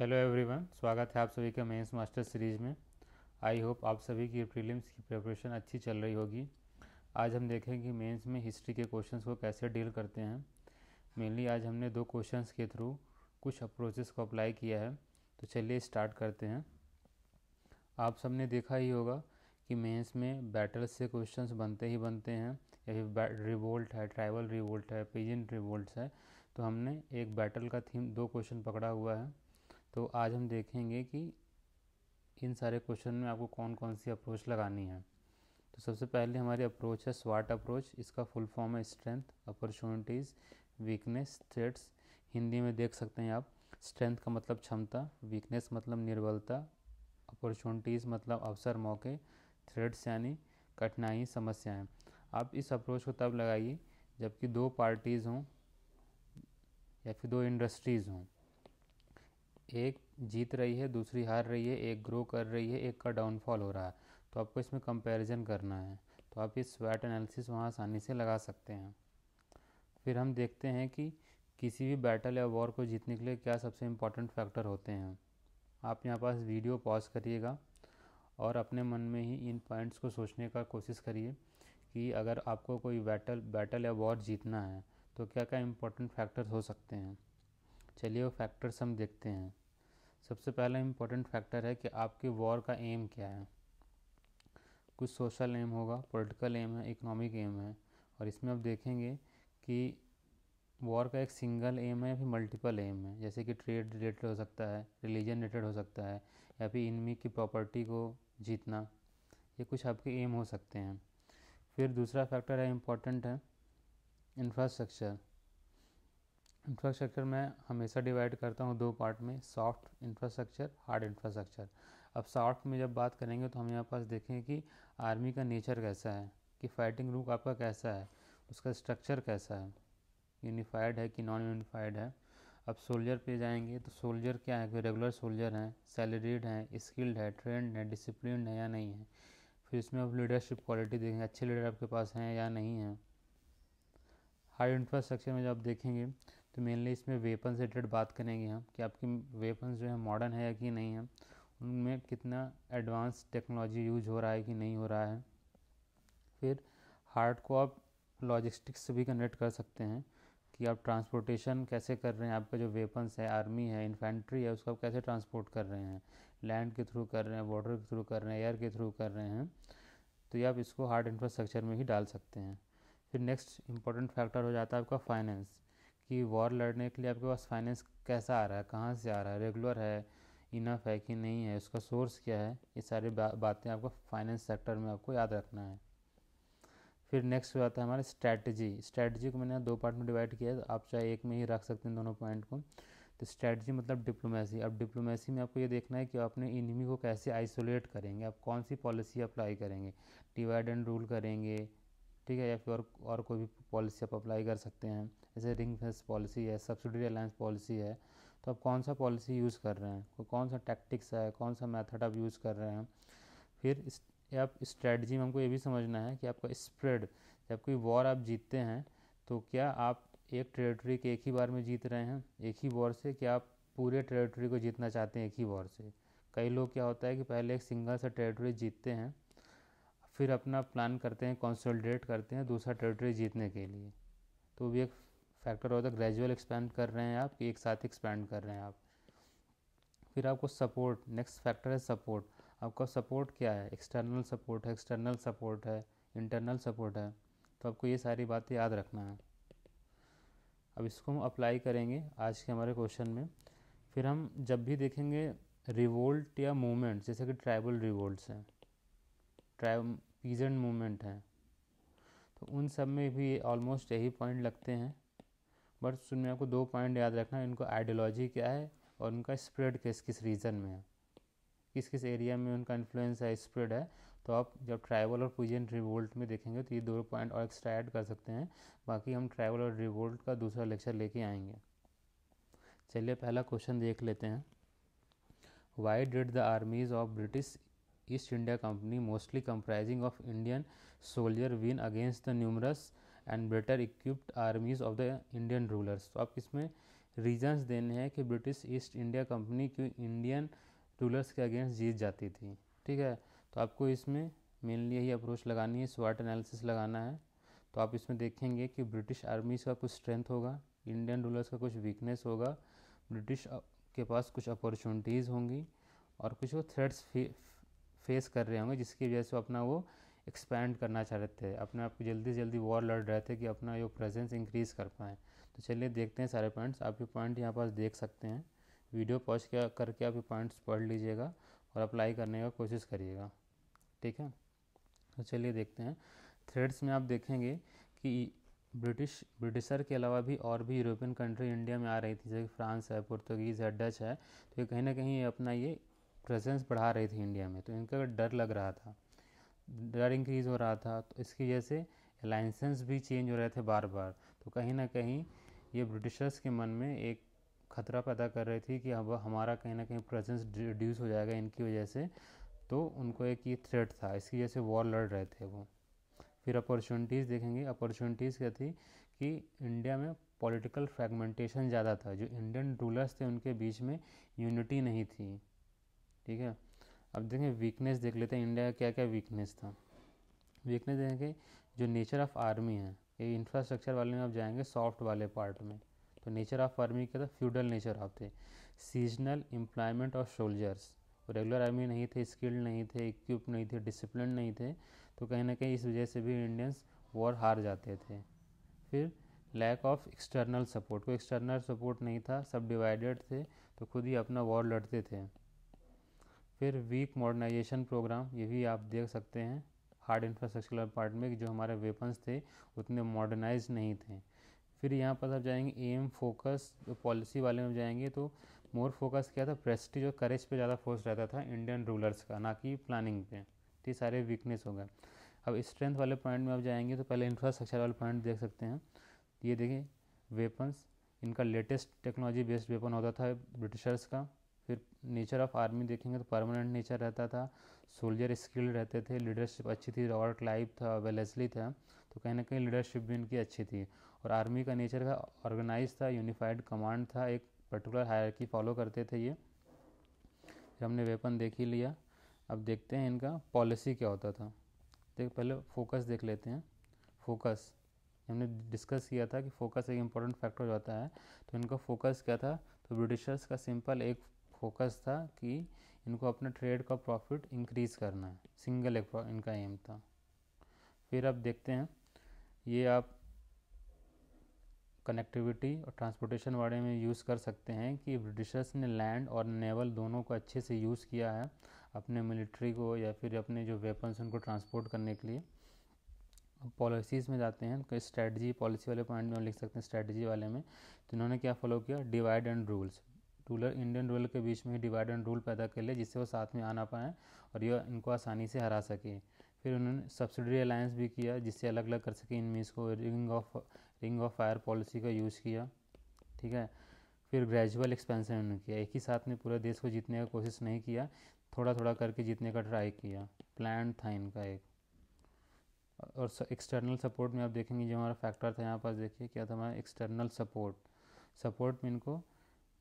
hello everyone स्वागत है आप सभी के मेंस मास्टर सीरीज़ में आई होप आप सभी की प्रीलिम्स की प्रिपरेशन अच्छी चल रही होगी आज हम देखेंगे कि मेंस में हिस्ट्री के क्वेश्चंस को कैसे डील करते हैं मेनली आज हमने दो क्वेश्चंस के थ्रू कुछ अप्रोचेस को अप्लाई किया है तो चलिए स्टार्ट करते हैं आप सबने देखा ही होगा कि मेंस में बैटल से क्वेश्चन बनते ही बनते हैं या फिर रिवोल्ट है ट्राइबल रिवोल्ट है पेजेंट रिवोल्ट है तो हमने एक बैटल का थीम दो क्वेश्चन पकड़ा हुआ है तो आज हम देखेंगे कि इन सारे क्वेश्चन में आपको कौन कौन सी अप्रोच लगानी है तो सबसे पहले हमारी अप्रोच है स्वाट अप्रोच इसका फुल फॉर्म है strength opportunities weakness threats Hindi में देख सकते हैं आप स्ट्रेंथ का मतलब क्षमता वीकनेस मतलब निर्बलता अपॉर्चुनिटीज़ मतलब अवसर मौके थ्रेड्स यानी कठिनाई समस्याएं आप इस अप्रोच को तब लगाइए जबकि दो पार्टीज़ हों या फिर दो इंडस्ट्रीज़ हों एक जीत रही है दूसरी हार रही है एक ग्रो कर रही है एक का डाउनफॉल हो रहा है तो आपको इसमें कंपैरिजन करना है तो आप इस स्वैट एनालिसिस वहाँ आसानी से लगा सकते हैं फिर हम देखते हैं कि किसी भी बैटल या वॉर को जीतने के लिए क्या सबसे इम्पॉर्टेंट फैक्टर होते हैं आप यहाँ पास वीडियो पॉज करिएगा और अपने मन में ही इन पॉइंट्स को सोचने का कोशिश करिए कि अगर आपको कोई बैटल बैटल या वॉर जीतना है तो क्या क्या इम्पोर्टेंट फैक्टर्स हो सकते हैं चलिए वो फैक्टर्स हम देखते हैं सबसे पहला इम्पोर्टेंट फैक्टर है कि आपके वॉर का एम क्या है कुछ सोशल एम होगा पॉलिटिकल एम है इकोनॉमिक एम है और इसमें आप देखेंगे कि वॉर का एक सिंगल एम है या फिर मल्टीपल एम है जैसे कि ट्रेड रिलेटेड हो सकता है रिलीजन रिलेटेड हो सकता है या फिर इनमी की प्रॉपर्टी को जीतना ये कुछ आपके एम हो सकते हैं फिर दूसरा फैक्टर है इम्पोर्टेंट है इंफ्रास्ट्रक्चर इंफ्रास्ट्रक्चर में हमेशा डिवाइड करता हूँ दो पार्ट में सॉफ्ट इंफ्रास्ट्रक्चर हार्ड इंफ्रास्ट्रक्चर अब सॉफ्ट में जब बात करेंगे तो हम यहाँ पास देखेंगे कि आर्मी का नेचर कैसा है कि फाइटिंग रूप आपका कैसा है उसका स्ट्रक्चर कैसा है यूनिफाइड है कि नॉन यूनिफाइड है अब सोल्जर पे जाएंगे तो सोल्जर क्या है कि रेगुलर सोल्जर हैं सैलरीड हैं स्किल्ड है ट्रेंड है डिसिप्लिन है या नहीं है फिर इसमें आप लीडरशिप क्वालिटी देखेंगे अच्छे लीडर आपके पास हैं या नहीं हैं हाई इंफ्रास्ट्रक्चर में जब आप देखेंगे तो मेनली इसमें वेपन से रिलेटेड बात करेंगे हम कि आपकी वेपन जो है मॉडर्न है या कि नहीं है उनमें कितना एडवांस टेक्नोलॉजी यूज हो रहा है कि नहीं हो रहा है फिर हार्ट को आप लॉजिस्टिक्स से भी कनेक्ट कर सकते हैं कि आप ट्रांसपोर्टेशन कैसे कर रहे हैं आपका जो वेपन्स है आर्मी है इन्फेंट्री है उसको आप कैसे ट्रांसपोर्ट कर रहे हैं लैंड के थ्रू कर रहे हैं वाटर के थ्रू कर रहे हैं एयर के थ्रू कर रहे हैं तो ये आप इसको हार्ड इंफ्रास्ट्रक्चर में ही डाल सकते हैं फिर नेक्स्ट इंपॉर्टेंट फैक्टर हो जाता है आपका फाइनेंस कि वॉर लड़ने के लिए आपके पास फाइनेंस कैसा आ रहा है कहाँ से आ रहा है रेगुलर है इनफ है कि नहीं है उसका सोर्स क्या है ये सारी बा, बातें आपको फाइनेंस सेक्टर में आपको याद रखना है फिर नेक्स्ट हो जाता है हमारे स्ट्रैटेजी स्ट्रैटेजी को मैंने दो पार्ट में डिवाइड किया है आप चाहे एक में ही रख सकते हैं दोनों पॉइंट को तो स्ट्रैटेजी मतलब डिप्लोमेसी अब डिप्लोमेसी में आपको ये देखना है कि आप अपने इनमी को कैसे आइसोलेट करेंगे आप कौन सी पॉलिसी अप्लाई करेंगे डिवाइड एंड रूल करेंगे ठीक है या फिर और, और कोई भी पॉलिसी आप अप्लाई कर सकते हैं जैसे रिंग फेंस पॉलिसी है सब्सिडी अलायंस पॉलिसी है तो आप कौन सा पॉलिसी यूज़ कर रहे हैं कौन सा टैक्टिक्स है कौन सा मेथड आप यूज़ कर रहे हैं फिर इस आप स्ट्रेटजी में हमको ये भी समझना है कि आपका स्प्रेड जब कोई वॉर आप जीतते हैं तो क्या आप एक टेरिटरी के एक ही बार में जीत रहे हैं एक ही वॉर से क्या आप पूरे टेरिटरी को जीतना चाहते हैं एक ही वॉर से कई लोग क्या होता है कि पहले एक सिंगल सा टेरिटरी जीतते हैं फिर अपना प्लान करते हैं कंसोलिडेट करते हैं दूसरा टेरिटरी जीतने के लिए तो भी एक फैक्टर होता है ग्रेजुअल एक्सपेंड कर रहे हैं आप कि एक साथ एक्सपेंड कर रहे हैं आप फिर आपको सपोर्ट नेक्स्ट फैक्टर है सपोर्ट आपका सपोर्ट क्या है एक्सटर्नल सपोर्ट है एक्सटर्नल सपोर्ट है इंटरनल सपोर्ट है तो आपको ये सारी बातें याद रखना है अब इसको हम अप्लाई करेंगे आज के हमारे क्वेश्चन में फिर हम जब भी देखेंगे रिवोल्ट या मूवमेंट जैसे कि ट्राइबल रिवोल्ट हैं ट्राइब पीजेंट मूवमेंट हैं तो उन सब में भी ऑलमोस्ट यही पॉइंट लगते हैं बट में आपको दो पॉइंट याद रखना है इनको आइडियोलॉजी क्या है और उनका स्प्रेड किस किस रीजन में है किस किस एरिया में उनका इन्फ्लुएंस है स्प्रेड है तो आप जब ट्राइवल और पुजियन रिवोल्ट में देखेंगे तो ये दो पॉइंट और एक्स्ट्रा ऐड कर सकते हैं बाकी हम ट्राइवल और रिवोल्ट का दूसरा लेक्चर लेके आएंगे चलिए पहला क्वेश्चन देख लेते हैं why did the armies of British East India Company mostly comprising of Indian soldier win against the numerous and better equipped armies of the Indian rulers तो आप इसमें रीजंस देने हैं कि ब्रिटिश ईस्ट इंडिया कंपनी क्यों Indian rulers के against जीत जाती थी ठीक है तो आपको इसमें मेनली यही अप्रोच लगानी है स्वाट एनालिसिस लगाना है तो आप इसमें देखेंगे कि ब्रिटिश आर्मीज का कुछ स्ट्रेंथ होगा इंडियन रूलर्स का कुछ वीकनेस होगा ब्रिटिश के पास कुछ अपॉर्चुनिटीज़ होंगी और कुछ वो थ्रेड्स फेस कर रहे होंगे जिसकी वजह से अपना वो एक्सपैंड करना चाह रहे थे अपने आप को जल्दी से जल्दी वॉर लड़ रहे थे कि अपना ये प्रेजेंस इंक्रीज़ कर पाएँ तो चलिए देखते हैं सारे पॉइंट्स आप ये पॉइंट यहाँ पास देख सकते हैं वीडियो पॉज किया करके आप ये पॉइंट्स पढ़ लीजिएगा और अप्लाई करने का कोशिश करिएगा ठीक है तो चलिए देखते हैं थ्रेड्स में आप देखेंगे कि ब्रिटिश ब्रिटिशर के अलावा भी और भी यूरोपियन कंट्री इंडिया में आ रही थी जैसे फ्रांस है पुर्तगीज़ है डच है तो कहीं ना कहीं अपना ये प्रेजेंस बढ़ा रही थी इंडिया में तो इनका डर लग रहा था डर इंक्रीज हो रहा था तो इसकी वजह से लाइसेंस भी चेंज हो रहे थे बार बार तो कहीं ना कहीं ये ब्रिटिशर्स के मन में एक खतरा पैदा कर रही थी कि अब हमारा कहीं ना कहीं प्रेजेंस रिड्यूस हो जाएगा इनकी वजह से तो उनको एक ये थ्रेट था इसकी वजह से वॉर लड़ रहे थे वो फिर अपॉर्चुनिटीज़ देखेंगे अपॉर्चुनिटीज़ क्या थी कि इंडिया में पॉलिटिकल फ्रेगमेंटेशन ज़्यादा था जो इंडियन रूलर्स थे उनके बीच में यूनिटी नहीं थी ठीक है अब देखें वीकनेस देख लेते हैं इंडिया का क्या क्या वीकनेस था वीकनेस देखेंगे जो नेचर ऑफ आर्मी है ये इंफ्रास्ट्रक्चर वाले में आप जाएंगे सॉफ्ट वाले पार्ट में तो नेचर ऑफ आर्मी क्या था फ्यूडल नेचर ऑफ थे seasonal employment of soldiers regular army नहीं थे स्किल्ड नहीं थे इक्विप नहीं थे डिसिप्लिन नहीं थे तो कहीं ना कहीं इस वजह से भी इंडियंस वॉर हार जाते थे फिर लैक ऑफ एक्सटर्नल सपोर्ट को एक्सटर्नल सपोर्ट नहीं था सब डिवाइडेड थे तो खुद ही अपना वॉर लड़ते थे फिर वीक मॉडर्नाइजेशन प्रोग्राम ये भी आप देख सकते हैं हार्ड इंफ्रास्ट्रक्चर पार्ट में जो हमारे वेपन्स थे उतने मॉडर्नाइज नहीं थे फिर यहाँ पर आप जाएंगे एम फोकस पॉलिसी वाले में जाएंगे तो मोर फोकस क्या था प्रेस्टिज और करेज पे ज़्यादा फोर्स रहता था इंडियन रूलर्स का ना कि प्लानिंग पे ये सारे वीकनेस हो गए अब स्ट्रेंथ वाले पॉइंट में आप जाएंगे तो पहले इंफ्रास्ट्रक्चर वाले पॉइंट देख सकते हैं ये देखिए वेपन्स इनका लेटेस्ट टेक्नोलॉजी बेस्ड वेपन होता था ब्रिटिशर्स का फिर नेचर ऑफ आर्मी देखेंगे तो परमानेंट नेचर रहता था सोल्जर स्किल्ड रहते थे लीडरशिप अच्छी थी रॉबर्ट लाइफ था वेलेसली था तो कहीं ना कहीं लीडरशिप भी इनकी अच्छी थी और आर्मी का नेचर का ऑर्गेनाइज था यूनिफाइड कमांड था एक पर्टिकुलर हायरकी फॉलो करते थे ये फिर हमने वेपन देख ही लिया अब देखते हैं इनका पॉलिसी क्या होता था देख पहले फोकस देख लेते हैं फोकस हमने डिस्कस किया था कि फोकस एक इम्पॉर्टेंट फैक्टर होता है तो इनका फोकस क्या था तो ब्रिटिशर्स का सिंपल एक फोकस था कि इनको अपना ट्रेड का प्रॉफिट इंक्रीज़ करना है सिंगल एक इनका एम था फिर आप देखते हैं ये आप कनेक्टिविटी और ट्रांसपोर्टेशन वाले में यूज़ कर सकते हैं कि ब्रिटिशर्स ने लैंड और नेवल दोनों को अच्छे से यूज़ किया है अपने मिलिट्री को या फिर अपने जो वेपन्स उनको ट्रांसपोर्ट करने के लिए पॉलिसीज़ में जाते हैं कोई स्ट्रैटी पॉलिसी वाले पॉइंट में लिख सकते हैं स्ट्रैटी वाले में तो इन्होंने क्या फॉलो किया divide and rules ruler Indian ruler के बीच में ही डिवाइड एंड रूल पैदा कर ले जिससे वो साथ में आना पाएँ और ये इनको आसानी से हरा सके फिर उन्होंने सब्सिडरी अलायंस भी किया जिससे अलग अलग कर सके इनमीज को ring of ring of fire policy का यूज़ किया ठीक है फिर ग्रेजुअल एक्सपेंशन उन्होंने किया एक ही साथ में पूरे देश को जीतने का कोशिश नहीं किया थोड़ा थोड़ा करके जीतने का ट्राई किया प्लान था इनका एक और एक्सटर्नल सपोर्ट में आप देखेंगे जो हमारा फैक्टर था यहाँ पास देखिए क्या था हमारा एक्सटर्नल सपोर्ट सपोर्ट में इनको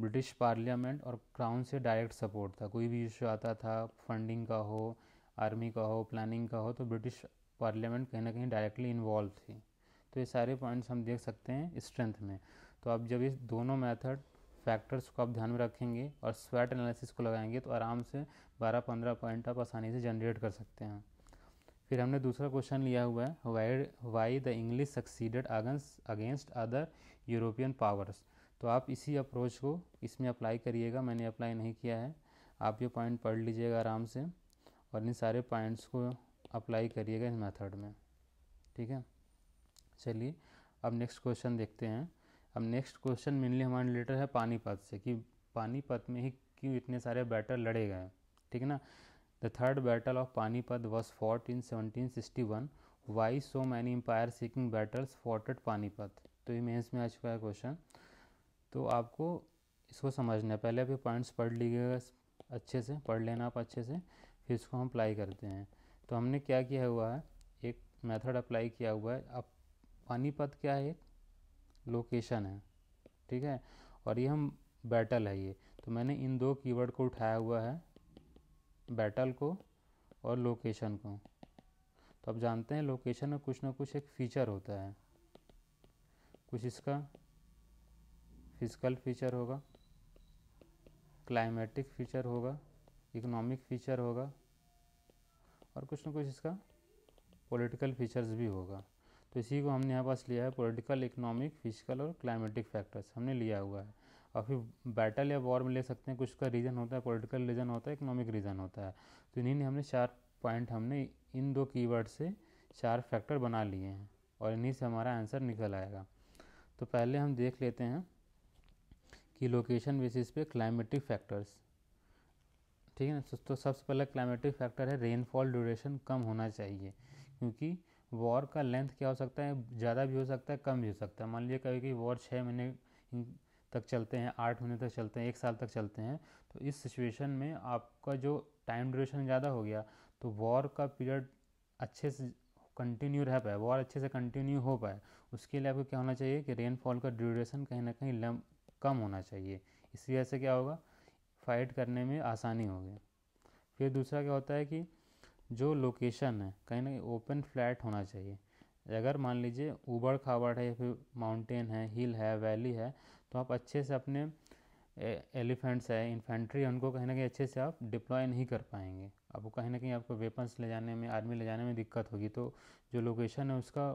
ब्रिटिश पार्लियामेंट और क्राउन से डायरेक्ट सपोर्ट था कोई भी इशू आता था फंडिंग का हो आर्मी का हो प्लानिंग का हो तो ब्रिटिश पार्लियामेंट कहीं ना कहीं डायरेक्टली इन्वॉल्व थी तो ये सारे पॉइंट्स हम देख सकते हैं स्ट्रेंथ में तो आप जब इस दोनों मेथड फैक्टर्स को आप ध्यान में रखेंगे और स्वेट एनालिसिस को लगाएंगे तो आराम से 12-15 पॉइंट आप आसानी से जनरेट कर सकते हैं फिर हमने दूसरा क्वेश्चन लिया हुआ है why why the English succeeded against against other European powers तो आप इसी अप्रोच को इसमें अप्लाई करिएगा मैंने अप्लाई नहीं किया है आप ये पॉइंट पढ़ लीजिएगा आराम से और इन सारे पॉइंट्स को अप्लाई करिएगा इस मेथड में ठीक है चलिए अब नेक्स्ट क्वेश्चन देखते हैं अब नेक्स्ट क्वेश्चन मेनली हमारे रिलेटेड है पानीपत से कि पानीपत में ही क्यों इतने सारे बैटल लड़े गए ठीक है ना the third battle of Panipat was fought in seventeen sixty one why so many empire seeking battles fought at Panipat तो ये मेन्स में आ चुका है क्वेश्चन तो आपको इसको समझना है पहले आप ये पॉइंट्स पढ़ लीजिएगा अच्छे से पढ़ लेना आप अच्छे से फिर इसको हम अप्लाई करते हैं तो हमने क्या किया हुआ है एक मेथड अप्लाई किया हुआ है अब पानीपत क्या है एक लोकेशन है ठीक है और ये हम बैटल है ये तो मैंने इन दो कीवर्ड को उठाया हुआ है बैटल को और लोकेशन को तो आप जानते हैं लोकेशन में कुछ ना कुछ एक फ़ीचर होता है कुछ इसका फिजिकल फीचर होगा क्लाइमेटिक फीचर होगा इकोनॉमिक फीचर होगा और कुछ ना कुछ इसका पॉलिटिकल फीचर्स भी होगा तो इसी को हमने यहाँ पास लिया है पॉलिटिकल इकोनॉमिक फिजिकल और क्लाइमेटिक फैक्टर्स हमने लिया हुआ है और फिर बैटल या वॉर में ले सकते हैं कुछ का रीज़न होता है पॉलिटिकल रीज़न होता है इकोनॉमिक रीज़न होता है तो इन्हीं ने हमने चार पॉइंट हमने इन दो कीवर्ड से चार फैक्टर बना लिए हैं और इन्हीं से हमारा आंसर निकल आएगा तो पहले हम देख लेते हैं कि लोकेशन बेसिस पे क्लाइमेटिक फैक्टर्स ठीक है ना तो, तो सबसे पहला क्लाइमेटिक फैक्टर है रेनफॉल ड्यूरेशन कम होना चाहिए क्योंकि वॉर का लेंथ क्या हो सकता है ज़्यादा भी हो सकता है कम भी हो सकता है मान लीजिए कभी कभी वॉर छः महीने तक चलते हैं आठ महीने तक चलते हैं एक साल तक चलते हैं तो इस सिचुएशन में आपका जो टाइम ड्यूरेशन ज़्यादा हो गया तो वॉर का पीरियड अच्छे से कंटिन्यू रह पाए वॉर अच्छे से कंटिन्यू हो पाए उसके लिए आपको क्या होना चाहिए कि रेनफॉल का ड्यूरेशन कहीं ना कहीं लम कम होना चाहिए इस वजह से क्या होगा फाइट करने में आसानी होगी फिर दूसरा क्या होता है कि जो लोकेशन है कहीं ना कहीं ओपन फ्लैट होना चाहिए अगर मान लीजिए ऊबड़ खाबड़ है या फिर माउंटेन है हिल है वैली है तो आप अच्छे से अपने एलिफेंट्स है इन्फेंट्री है उनको कहीं ना कहीं अच्छे से आप डिप्लॉय नहीं कर पाएंगे आपको कहीं ना कहीं आपको वेपन्स ले जाने में आर्मी ले जाने में दिक्कत होगी तो जो लोकेशन है उसका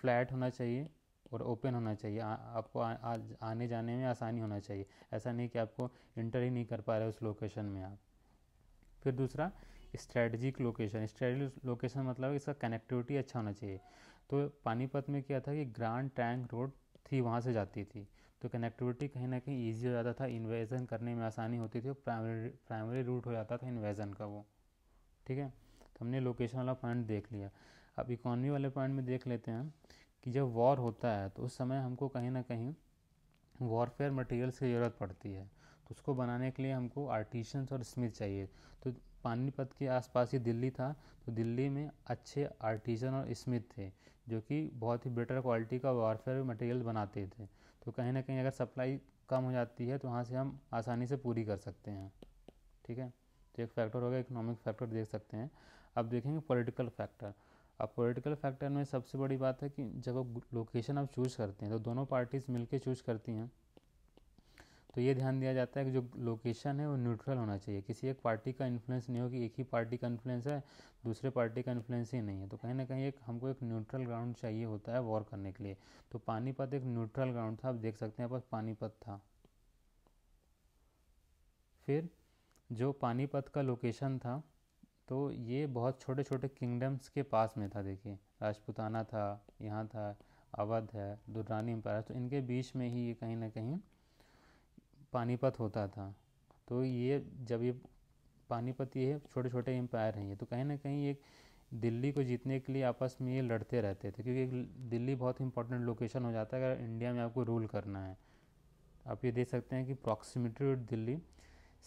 फ्लैट होना चाहिए और ओपन होना चाहिए आ, आपको आ, आ, आने जाने में आसानी होना चाहिए ऐसा नहीं कि आपको इंटर ही नहीं कर पा रहे उस लोकेशन में आप फिर दूसरा स्ट्रेटजिक लोकेशन स्ट्रेटजिक लोकेशन मतलब इसका कनेक्टिविटी अच्छा होना चाहिए तो पानीपत में क्या था कि ग्रांड टैंक रोड थी वहाँ से जाती थी तो कनेक्टिविटी कहीं ना कहीं ईजी हो जाता था इन्वेजन करने में आसानी होती थी प्राइमरी प्राइमरी रूट हो जाता था इन्वेजन का वो ठीक है तो हमने लोकेशन वाला पॉइंट देख लिया अब इकॉनमी वाले पॉइंट में देख लेते हैं कि जब वॉर होता है तो उस समय हमको कहीं ना कहीं वॉरफेयर मटेरियल्स की ज़रूरत पड़ती है तो उसको बनाने के लिए हमको आर्टिशंस और स्मिथ चाहिए तो पानीपत के आसपास ही दिल्ली था तो दिल्ली में अच्छे आर्टिजन और स्मिथ थे जो कि बहुत ही बेटर क्वालिटी का वॉरफेयर मटेरियल बनाते थे तो कहीं ना कहीं अगर सप्लाई कम हो जाती है तो वहाँ से हम आसानी से पूरी कर सकते हैं ठीक है तो एक फैक्टर हो गया इकोनॉमिक फैक्टर देख सकते हैं अब देखेंगे पॉलिटिकल फैक्टर अब पॉलिटिकल फैक्टर में सबसे बड़ी बात है कि जब आप लोकेशन आप चूज़ करते हैं तो दोनों पार्टीज़ मिलकर चूज़ करती हैं तो ये ध्यान दिया जाता है कि जो लोकेशन है वो न्यूट्रल होना चाहिए किसी एक पार्टी का इन्फ्लुएंस नहीं हो कि एक ही पार्टी का इन्फ्लुएंस है दूसरे पार्टी का इन्फ्लुएंस ही नहीं है तो कहीं ना कहीं एक हमको एक न्यूट्रल ग्राउंड चाहिए होता है वॉर करने के लिए तो पानीपत एक न्यूट्रल ग्राउंड था आप देख सकते हैं पास पानीपत था फिर जो पानीपत का लोकेशन था तो ये बहुत छोटे छोटे किंगडम्स के पास में था देखिए राजपुताना था यहाँ था अवध है दुर्रानी एम्पायर तो इनके बीच में ही ये कहीं ना कहीं पानीपत होता था तो ये जब ये पानीपत ये छोटे छोटे एम्पायर हैं ये तो कहीं ना कहीं एक दिल्ली को जीतने के लिए आपस में ये लड़ते रहते थे क्योंकि दिल्ली बहुत इंपॉर्टेंट लोकेशन हो जाता है अगर इंडिया में आपको रूल करना है आप ये देख सकते हैं कि proximity Delhi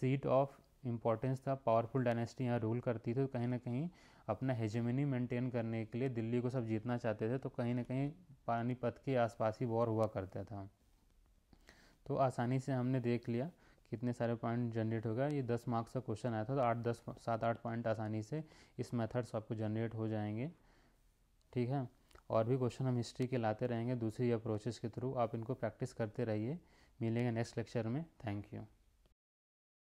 seat of importance था पावरफुल डायनेस्टी यहाँ रूल करती थी तो कहीं ना कहीं अपना हेजमिनी मेंटेन करने के लिए दिल्ली को सब जीतना चाहते थे तो कहीं ना कहीं पानीपत के आसपास ही वॉर हुआ करता था तो आसानी से हमने देख लिया कितने सारे पॉइंट जनरेट हो गया ये दस मार्क्स का क्वेश्चन आया था तो आठ दस सात आठ पॉइंट आसानी से इस मेथड से आपको जनरेट हो जाएंगे ठीक है और भी क्वेश्चन हम हिस्ट्री के लाते रहेंगे दूसरी अप्रोचेज़ के थ्रू आप इनको प्रैक्टिस करते रहिए मिलेंगे नेक्स्ट लेक्चर में थैंक यू